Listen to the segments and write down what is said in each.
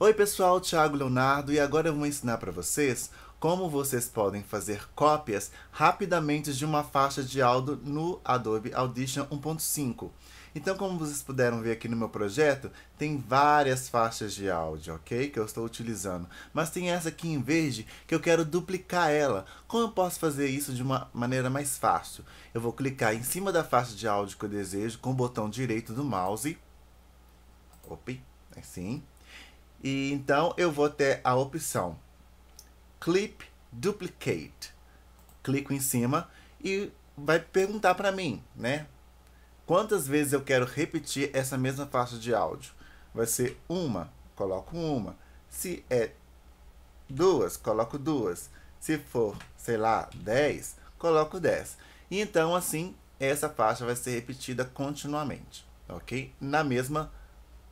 Oi pessoal, Thiago Leonardo e agora eu vou ensinar para vocês como vocês podem fazer cópias rapidamente de uma faixa de áudio no Adobe Audition 1.5. Então, como vocês puderam ver aqui no meu projeto, tem várias faixas de áudio, ok? Que eu estou utilizando. Mas tem essa aqui em verde que eu quero duplicar ela. Como eu posso fazer isso de uma maneira mais fácil? Eu vou clicar em cima da faixa de áudio que eu desejo com o botão direito do mouse. Opa, assim e então eu vou ter a opção Clip Duplicate. Clico em cima e vai perguntar para mim, né? Quantas vezes eu quero repetir essa mesma faixa de áudio? Vai ser uma, coloco uma. Se é duas, coloco duas. Se for, sei lá, dez coloco dez E então, assim, essa faixa vai ser repetida continuamente, ok? Na mesma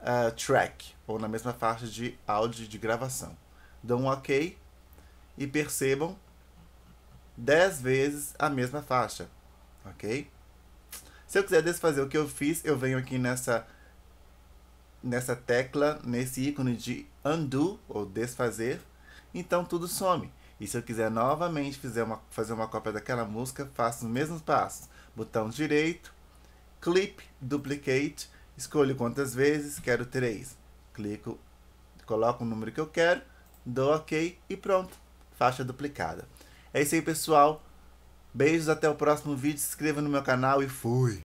uh, track, ou na mesma faixa de áudio de gravação. Dão um OK e percebam 10 vezes a mesma faixa, ok? Se eu quiser desfazer o que eu fiz, eu venho aqui nessa, nessa tecla, nesse ícone de undo, ou desfazer, então tudo some. E se eu quiser novamente fazer uma, fazer uma cópia daquela música, faço os mesmos passos. Botão direito, clip, duplicate, Escolho quantas vezes, quero três. Clico, coloco o número que eu quero, dou OK e pronto. Faixa duplicada. É isso aí, pessoal. Beijos, até o próximo vídeo. Se inscreva no meu canal e fui!